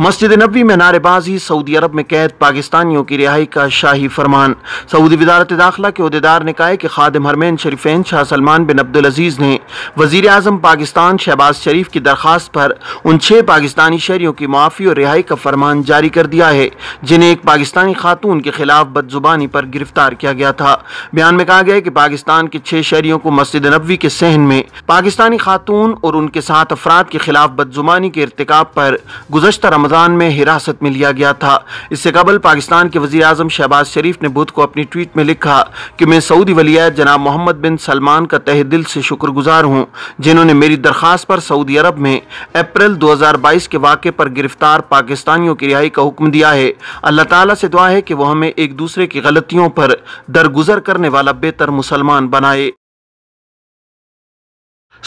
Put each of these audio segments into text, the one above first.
मस्जिद नबी में नारेबाजी सऊदी अरब में कैद पाकिस्तानियों की रिहाई का शाही फरमान सऊदी वजारत दाखिला के अहदेदार ने कहा कि खादम हरमैन शरीफेन शाह सलमान बिन अब्दुल अजीज़ ने वजीर अजम पाकिस्तान शहबाज शरीफ की दरख्वास्त पर उन छह पाकिस्तानी शहरियों की माफ़ी और रिहाई का फरमान जारी कर दिया है जिन्हें एक पाकिस्तानी खातून के खिलाफ बदजुबानी पर गिरफ्तार किया गया था बयान में कहा गया कि पाकिस्तान के छह शहरियों को मस्जिद नबी के सहन में पाकिस्तानी खातून और उनके साथ अफराद के खिलाफ बदजुबानी के इरतकब पर गुजशतर रमज़ान में हिरासत में लिया गया था इससे कबल पाकिस्तान के वजी अजम शहबाज शरीफ ने बुध को अपनी ट्वीट में लिखा कि मैं सऊदी वलियात जनाब मोहम्मद बिन सलमान का तह दिल से शुक्रगुजार हूँ जिन्होंने मेरी दरख्वास्त पर सऊदी अरब में अप्रैल दो हजार बाईस के वाक़े पर गिरफ्तार पाकिस्तानियों की रिहाई का हुक्म दिया है अल्लाह तला से दुआ है कि वह हमें एक दूसरे की गलतियों पर दरगुजर करने वाला बेहतर मुसलमान बनाए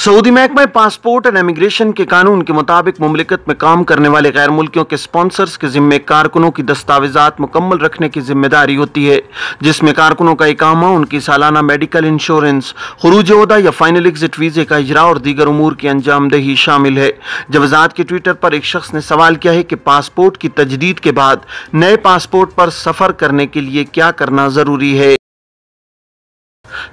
सऊदी महकमा पासपोर्ट एंड इमिग्रेशन के कानून के मुताबिक ममलिकत में काम करने वाले गैर मुल्कियों के स्पॉन्सर्स के जिम्मे कारकुनों की दस्तावेजात मुकम्मल रखने की जिम्मेदारी होती है जिसमें कारकुनों का इकामा उनकी सालाना मेडिकल इंश्योरेंस खरूज अहदा या फाइनल एग्जिट वीज़े का इजरा और दीगर उमूर की अंजामदही शामिल है जवजात के ट्विटर पर एक शख्स ने सवाल किया है कि पासपोर्ट की तजदीद के बाद नए पासपोर्ट पर सफ़र करने के लिए क्या करना ज़रूरी है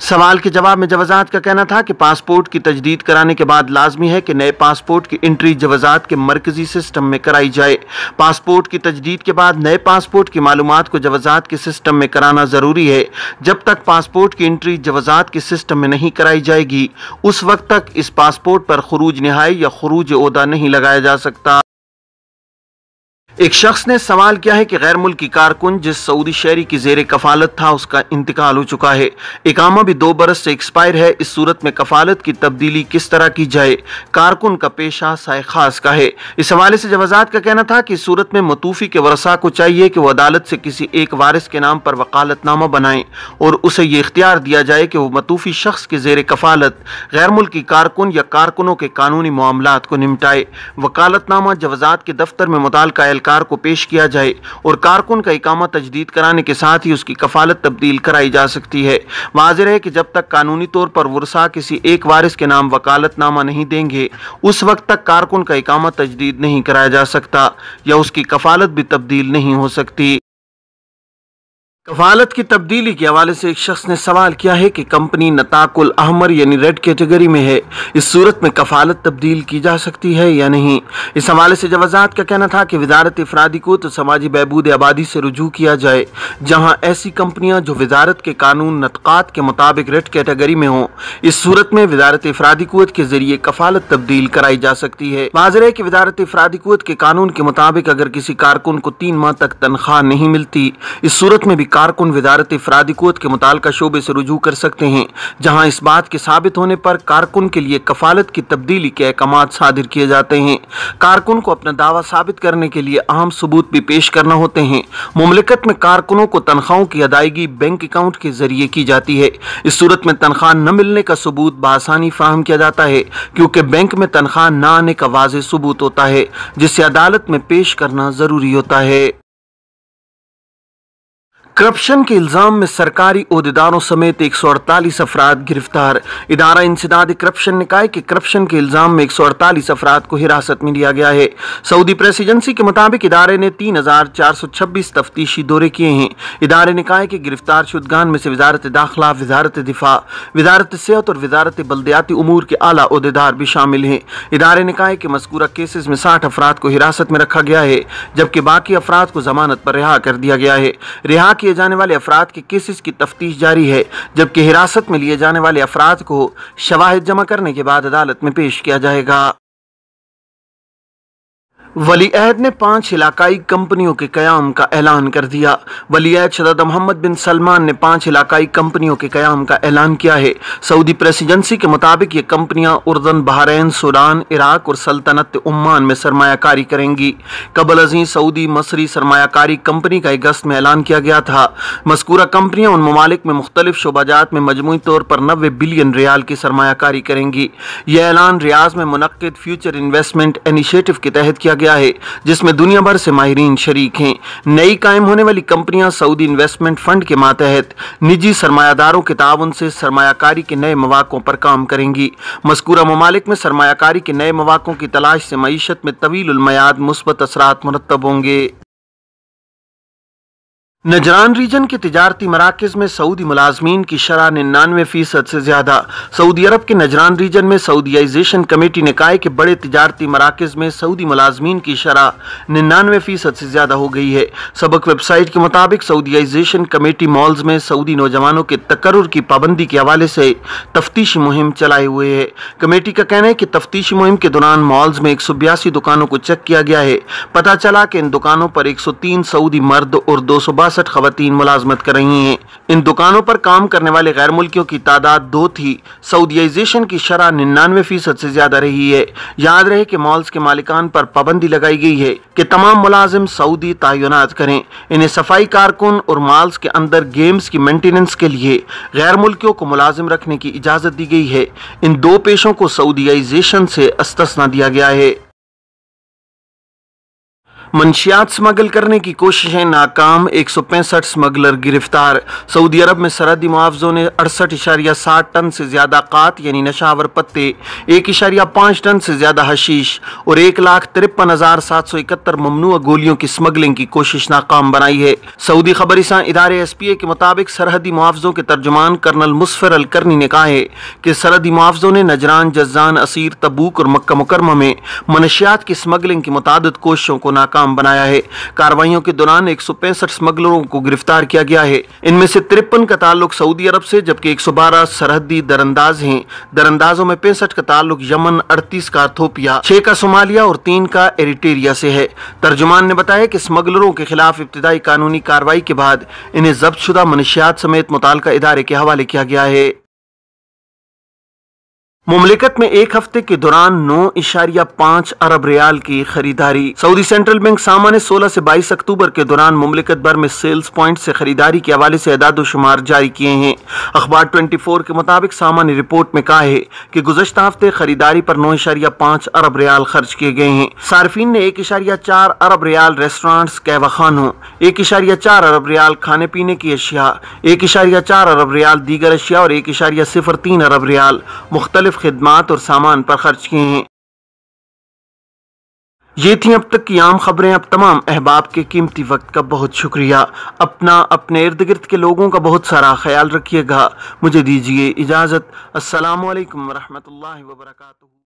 सवाल के जवाब में जवजात का कहना था कि पासपोर्ट की तजदीद कराने के बाद लाजमी है कि नए पासपोर्ट की एंट्री जवजात के मरकजी सिस्टम में कराई जाए पासपोर्ट की तजदीद के बाद नए पासपोर्ट की मालूम को जवजात के सिस्टम में कराना ज़रूरी है जब तक पासपोर्ट की एंट्री जवजात के सिस्टम में नहीं कराई जाएगी उस वक्त तक इस पासपोर्ट पर खरूज नहाई या खरूज उदा नहीं लगाया जा सकता एक शख्स ने सवाल किया है कि गैर मुल्की कारकुन जिस सऊदी शहरी की जेर कफालत था उसका इंतकाल हो चुका है इकामा भी दो बरस से एक्सपायर है इस सूरत में कफालत की तब्दीली किस तरह की जाए कारकुन का पेशा साय खास का है इस हवाले से जवाजात का कहना था कि इस सूरत में मतूफी के वरसा को चाहिए कि वह अदालत से किसी एक वारिस के नाम पर वकालतनामा बनाएं और उसे यह इख्तियार दिया जाए कि वह मतूफी शख्स के जेर कफालत गैर मुल्की कारकुन या कारकुनों के कानूनी मामला को निमटाए वकालतनामा जवाजात के दफ्तर में मुतल कार को पेश किया जाए और कारकुन का इकामा तजदीद कराने के साथ ही उसकी कफालत तब्दील कराई जा सकती है वाजिर है कि जब तक कानूनी तौर पर वर्षा किसी एक वारिस के नाम वकालतनामा नहीं देंगे उस वक्त तक कारकुन का इकामा तजदीद नहीं कराया जा सकता या उसकी कफालत भी तब्दील नहीं हो सकती कफालत की तब्दीली के हवाले से एक शख्स ने सवाल किया है कि कंपनी नताकुल अहमर यानी रेड कैटेगरी में है इस सूरत में कफालत तब्दील की जा सकती है या नहीं इस हवाले से जवाजात का कहना था कि वजारत अफरादी को तो समाजी बहबूद आबादी से रजू किया जाए जहां ऐसी कंपनियां जो वजारत के कानून नतकात के मुताबिक रेड कैटेगरी में हों इस सूरत में वजारत अफरादी कुत के जरिए कफालत तब्दील कराई जा सकती है माजर है कि वजारत अफरादी कुत के कानून के मुताबिक अगर किसी कारकुन को तीन माह तक तनख्वाह नहीं मिलती इस सूरत में भी कारकुन वजारत अफरादिकूत के मुतल शोबे से रजू कर सकते हैं जहाँ इस बात के साबित होने पर कारकुन के लिए कफालत की तब्दीली के अहकाम सादिर किए जाते हैं कारकुन को अपना दावा साबित करने के लिए अहम सबूत भी पेश करना होते हैं ममलिकत में कारकुनों को तनख्वाहों की अदायगी बैंक अकाउंट के जरिए की जाती है इस सूरत में तनख्वाह न मिलने का सबूत बसानी फ्राहम किया जाता है क्योंकि बैंक में तनख्वाह न आने का वाज सबूत होता है जिसे अदालत में पेश करना ज़रूरी होता है करप्शन के इल्ज़ाम में सरकारी अहदेदारों समेत एक सौ अड़तालीस अफराद गिरफ्तार इदारा इंसदाद करप्शन निकाय के करप्शन के इल्ज़ाम में एक सौ अड़तालीस अफराद को हिरासत में लिया गया है सऊदी प्रेस एजेंसी के मुताबिक इदारे ने तीन हज़ार चार सौ छब्बीस तफ्तीशी दौरे किए हैं इदारे निकाय के गिरफ्तार शुदगान में से वजारत दाखिला वजारत दिफा वजारत सेहत और वजारत बल्दियाती अमूर के अला अहदेदार भी शामिल हैं इदारे निकाय के मस्कूरा केसेज में साठ अफराद को हिरासत में रखा गया है जबकि बाकी अफराद को जमानत पर रिहा कर दिया गया है रिहा की किए जाने वाले अफराद के केसेस की तफ्तीश जारी है जबकि हिरासत में लिए जाने वाले अफराद को शवाहिद जमा करने के बाद अदालत में पेश किया जाएगा वली अहद ने पांच इलाकाई कंपनियों के क्याम का ऐलान कर दिया वली अहद शदत मोहम्मद बिन सलमान ने पांच इलाकाई कंपनियों के क्याम का ऐलान किया है सऊदी प्रेस एजेंसी के मुताबिक ये कंपनियां उर्दन बहरीन सूडान इराक और सल्तनत उम्मान में सरमायाकारी करेंगी कबल अजी सऊदी मसरी सरमाकारी कंपनी का अगस्त में ऐलान किया गया था मस्कूरा कंपनियां उन ममालिक में मुख्तलिफ शोबाजात में मजमू तौर पर नबे बिलियन रियाल की सरमायाकारी करेंगी यह ऐलान रियाज में मुनद फ्यूचर इन्वेस्टमेंट इनिशियटिव के तहत किया गया गया है जिसमें दुनिया भर से माहरीन शरीक हैं नई कायम होने वाली कंपनियां सऊदी इन्वेस्टमेंट फंड के मातहत निजी सरमायादारों के ताउन से सरमाकारी के नए मौाक़ों पर काम करेंगी मस्कूरा ममालिक में सरमाकारी के नए मौाक़ों की तलाश से मीशत में तवीलमयाद मुस्बत असरात मरतब होंगे नजरान रीजन के तजारती मराकज में सऊदी मुलाजमीन की शरह निन्यानवे फीसद से ज्यादा सऊदी अरब के नजरान रीजन में सऊदियाइजेशन कमेटी ने कहा कि बड़े तजारती मराकज में सऊदी मुलाजमीन की शरह निन्यानवे फीसद से ज्यादा हो गई है सबक वेबसाइट के मुताबिक सऊदियाइजेशन कमेटी मॉल्स में सऊदी नौजवानों के तकर की पाबंदी के हवाले से तफ्तीशी मुहिम चलाए हुए है कमेटी का कहना है कि तफ्तीशी मुहिम के दौरान मॉल्स में एक सौ बयासी दुकानों को चेक किया गया है पता चला कि इन दुकानों पर एक सौ तीन सऊदी मर्द और दो सौ बासठ खवतन मुलाजमत कर रही हैं इन दुकानों पर काम करने वाले गैर मुल्कियों की तादाद दो थी सऊदियाइजेशन की शरह निन्यानवे फीसद से ज्यादा रही है याद रहे कि मॉल्स के मालिकान पर पाबंदी लगाई गई है कि तमाम मुलाजिम सऊदी तयनत करें इन्हें सफाई कारकुन और मॉल्स के अंदर गेम्स की मेंटेनेंस के लिए गैर मुल्कियों को मुलाजिम रखने की इजाज़त दी गई है इन दो पेशों को सऊदियाइजेशन से अस्तना दिया गया है मंशियात स्मगल करने की कोशिशें नाकाम एक सौ पैंसठ स्मगलर गिरफ्तार सऊदी अरब में सरहदी मुआवजों ने अड़सठ इशारिया सात टन से ज़्यादा कात यानी नशावर पत्ते एक इशारिया पाँच टन से ज़्यादा हशीश और एक लाख तिरपन हज़ार सात सौ इकहत्तर ममनू गोलियों की स्मगलिंग की कोशिश नाकाम बनाई है सऊदी खबरिसा इदारे एस पी ए के मुताबिक सरहदी मुआवजों के तर्जमान कर्नल मुस्फर अल करनी ने कहा है कि सरहदी मुआवजों ने नजरान जज्जान असीर तबूक और मक्का मुकरमा में मनशियात की स्मगलिंग की मुताद कोशिशों को नाकाम नाकाम बनाया है कार्रवाइयों के दौरान एक स्मगलरों को गिरफ्तार किया गया है इनमें से तिरपन का ताल्लुक सऊदी अरब से जबकि एक सरहदी दरअंदाज हैं दरअंदाजों में पैंसठ का ताल्लुक यमन अड़तीस का थोपिया छह का सोमालिया और तीन का एरिटेरिया से है तर्जुमान ने बताया कि स्मगलरों के खिलाफ इब्तदाई कानूनी कार्रवाई के बाद इन्हें जब्त शुदा मनशियात समेत मुतल इदारे के हवाले किया गया है मुमलिकत में एक हफ्ते के दौरान नौ इशारिया पाँच अरब रियाल की खरीदारी सऊदी सेंट्रल बैंक सामान्य सोलह से बाईस अक्टूबर के दौरान मुमलिकत भर में सेल्स पॉइंट से खरीदारी के हवाले से अदाद शुमार जारी किए हैं अखबार ट्वेंटी फोर के मुताबिक सामान्य रिपोर्ट में कहा है कि गुजशत हफ्ते खरीदारी पर नौ इशारिया पाँच अरब रियाल खर्च किए गए हैं सार्फिन ने एक इशारिया चार अरब रियाल रेस्टोरेंट कहवा खानों एक इशारिया चार अरब रियाल खाने पीने की अशिया एक इशारिया चार अरब रियाल दीगर अशिया और एक इशारिया सिफर तीन अरब रियाल मुख्तलिफ खदमात और सामान पर खर्च किए हैं ये थी अब तक की आम खबरें अब तमाम अहबाब के कीमती वक्त का बहुत शुक्रिया अपना अपने इर्द गिर्द के लोगों का बहुत सारा ख्याल रखिएगा मुझे दीजिए इजाज़त असलकम वरहमल वर्का